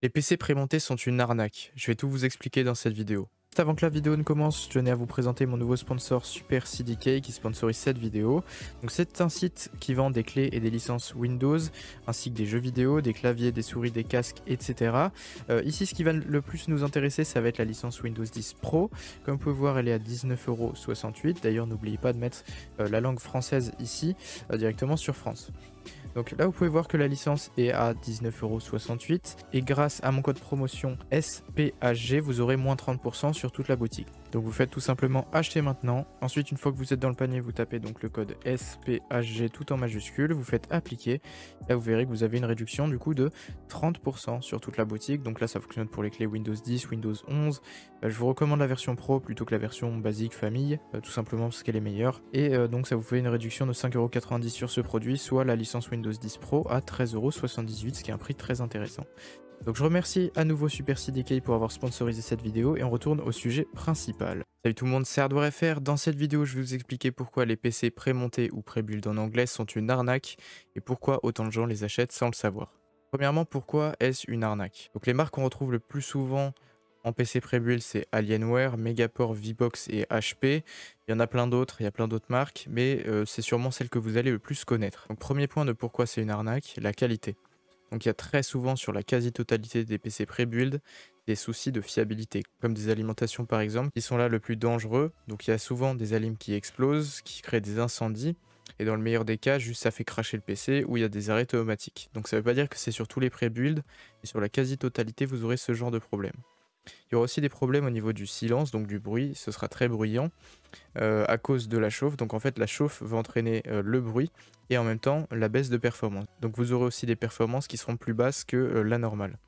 Les PC prémontés sont une arnaque, je vais tout vous expliquer dans cette vidéo. avant que la vidéo ne commence, je tenais à vous présenter mon nouveau sponsor Super qui sponsorise cette vidéo. Donc c'est un site qui vend des clés et des licences Windows, ainsi que des jeux vidéo, des claviers, des souris, des casques, etc. Euh, ici ce qui va le plus nous intéresser ça va être la licence Windows 10 Pro. Comme vous pouvez voir elle est à 19,68€, d'ailleurs n'oubliez pas de mettre euh, la langue française ici, euh, directement sur France. Donc là, vous pouvez voir que la licence est à 19,68€ et grâce à mon code promotion SPHG vous aurez moins 30% sur toute la boutique. Donc vous faites tout simplement acheter maintenant. Ensuite, une fois que vous êtes dans le panier, vous tapez donc le code SPHG tout en majuscule, vous faites appliquer. Là, vous verrez que vous avez une réduction du coup de 30% sur toute la boutique. Donc là, ça fonctionne pour les clés Windows 10, Windows 11. Bah, je vous recommande la version Pro plutôt que la version basique famille, euh, tout simplement parce qu'elle est meilleure. Et euh, donc ça vous fait une réduction de 5,90€ sur ce produit, soit la licence Windows 10 Pro à 13,78€, ce qui est un prix très intéressant. Donc je remercie à nouveau Super pour avoir sponsorisé cette vidéo et on retourne au sujet principal. Salut tout le monde, c'est HardwareFR. Dans cette vidéo, je vais vous expliquer pourquoi les PC prémontés ou pré en anglais sont une arnaque et pourquoi autant de gens les achètent sans le savoir. Premièrement, pourquoi est-ce une arnaque Donc les marques qu'on retrouve le plus souvent en PC pré-build, c'est Alienware, Megaport, Vbox et HP. Il y en a plein d'autres, il y a plein d'autres marques, mais euh, c'est sûrement celle que vous allez le plus connaître. Donc premier point de pourquoi c'est une arnaque, la qualité. Donc il y a très souvent sur la quasi-totalité des PC pré-build des soucis de fiabilité, comme des alimentations par exemple, qui sont là le plus dangereux. Donc il y a souvent des alimes qui explosent, qui créent des incendies, et dans le meilleur des cas, juste ça fait cracher le PC ou il y a des arrêts automatiques. Donc ça ne veut pas dire que c'est sur tous les pré-builds, mais sur la quasi-totalité vous aurez ce genre de problème. Il y aura aussi des problèmes au niveau du silence, donc du bruit, ce sera très bruyant euh, à cause de la chauffe. Donc en fait la chauffe va entraîner euh, le bruit et en même temps la baisse de performance. Donc vous aurez aussi des performances qui seront plus basses que euh, la normale.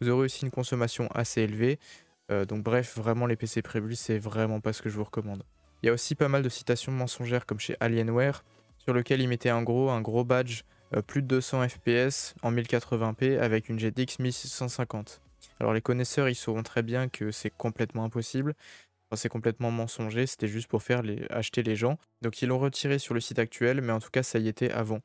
Vous aurez aussi une consommation assez élevée. donc bref, vraiment les PC prévus, c'est vraiment pas ce que je vous recommande. Il y a aussi pas mal de citations mensongères comme chez Alienware, sur lequel ils mettaient un gros, un gros badge plus de 200 fps en 1080p avec une GTX 1650. Alors les connaisseurs, ils sauront très bien que c'est complètement impossible. c'est complètement mensonger, c'était juste pour faire acheter les gens. Donc ils l'ont retiré sur le site actuel, mais en tout cas ça y était avant.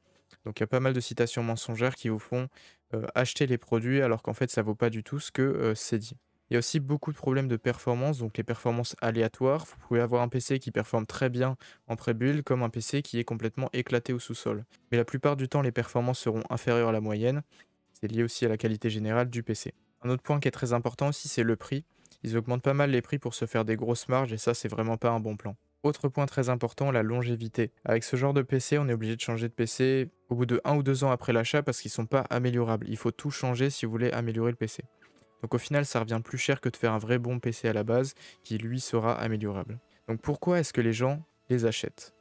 Donc il y a pas mal de citations mensongères qui vous font euh, acheter les produits alors qu'en fait ça vaut pas du tout ce que euh, c'est dit. Il y a aussi beaucoup de problèmes de performance, donc les performances aléatoires. Vous pouvez avoir un PC qui performe très bien en prébulle, comme un PC qui est complètement éclaté au sous-sol. Mais la plupart du temps, les performances seront inférieures à la moyenne. C'est lié aussi à la qualité générale du PC. Un autre point qui est très important aussi, c'est le prix. Ils augmentent pas mal les prix pour se faire des grosses marges et ça, c'est vraiment pas un bon plan. Autre point très important, la longévité. Avec ce genre de PC, on est obligé de changer de PC au bout de 1 ou 2 ans après l'achat parce qu'ils sont pas améliorables. Il faut tout changer si vous voulez améliorer le PC. Donc au final, ça revient plus cher que de faire un vrai bon PC à la base qui lui sera améliorable. Donc pourquoi est-ce que les gens les achètent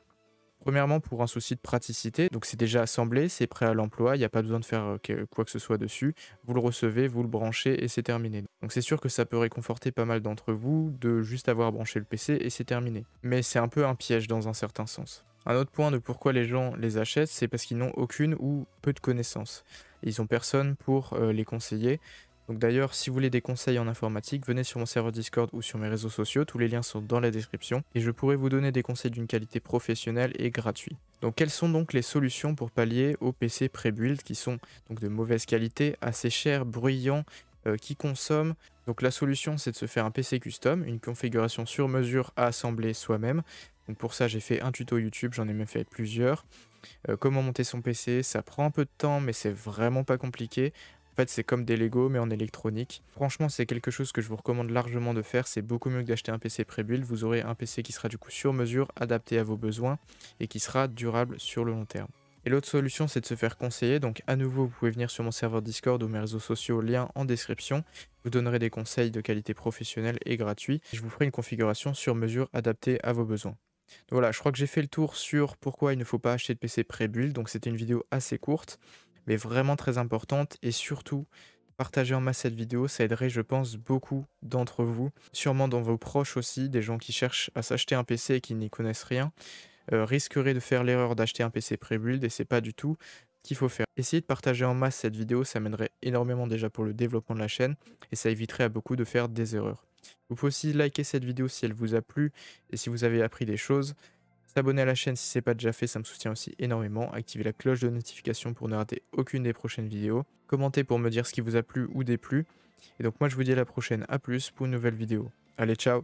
Premièrement, pour un souci de praticité, donc c'est déjà assemblé, c'est prêt à l'emploi, il n'y a pas besoin de faire euh, quoi que ce soit dessus. Vous le recevez, vous le branchez et c'est terminé. Donc c'est sûr que ça peut réconforter pas mal d'entre vous de juste avoir branché le PC et c'est terminé. Mais c'est un peu un piège dans un certain sens. Un autre point de pourquoi les gens les achètent, c'est parce qu'ils n'ont aucune ou peu de connaissances. Ils n'ont personne pour euh, les conseiller, donc d'ailleurs, si vous voulez des conseils en informatique, venez sur mon serveur Discord ou sur mes réseaux sociaux, tous les liens sont dans la description, et je pourrai vous donner des conseils d'une qualité professionnelle et gratuite. Donc quelles sont donc les solutions pour pallier aux PC pré-build qui sont donc de mauvaise qualité, assez chers, bruyants, euh, qui consomment donc la solution c'est de se faire un PC custom, une configuration sur mesure à assembler soi-même. Donc pour ça j'ai fait un tuto YouTube, j'en ai même fait plusieurs. Euh, comment monter son PC, ça prend un peu de temps mais c'est vraiment pas compliqué. En fait, c'est comme des Lego, mais en électronique. Franchement, c'est quelque chose que je vous recommande largement de faire. C'est beaucoup mieux que d'acheter un PC pré-build. Vous aurez un PC qui sera du coup sur mesure, adapté à vos besoins et qui sera durable sur le long terme. Et l'autre solution, c'est de se faire conseiller. Donc, à nouveau, vous pouvez venir sur mon serveur Discord ou mes réseaux sociaux, lien en description. Je vous donnerai des conseils de qualité professionnelle et gratuits. Je vous ferai une configuration sur mesure adaptée à vos besoins. voilà, je crois que j'ai fait le tour sur pourquoi il ne faut pas acheter de PC pré-build. Donc, c'était une vidéo assez courte mais vraiment très importante. Et surtout, partager en masse cette vidéo, ça aiderait, je pense, beaucoup d'entre vous, sûrement dans vos proches aussi, des gens qui cherchent à s'acheter un PC et qui n'y connaissent rien, euh, risqueraient de faire l'erreur d'acheter un PC pré-build et c'est pas du tout qu'il faut faire. Essayez de partager en masse cette vidéo, ça mènerait énormément déjà pour le développement de la chaîne et ça éviterait à beaucoup de faire des erreurs. Vous pouvez aussi liker cette vidéo si elle vous a plu et si vous avez appris des choses. S'abonner à la chaîne si ce n'est pas déjà fait, ça me soutient aussi énormément. Activez la cloche de notification pour ne rater aucune des prochaines vidéos. Commentez pour me dire ce qui vous a plu ou déplu. Et donc moi je vous dis à la prochaine, à plus pour une nouvelle vidéo. Allez ciao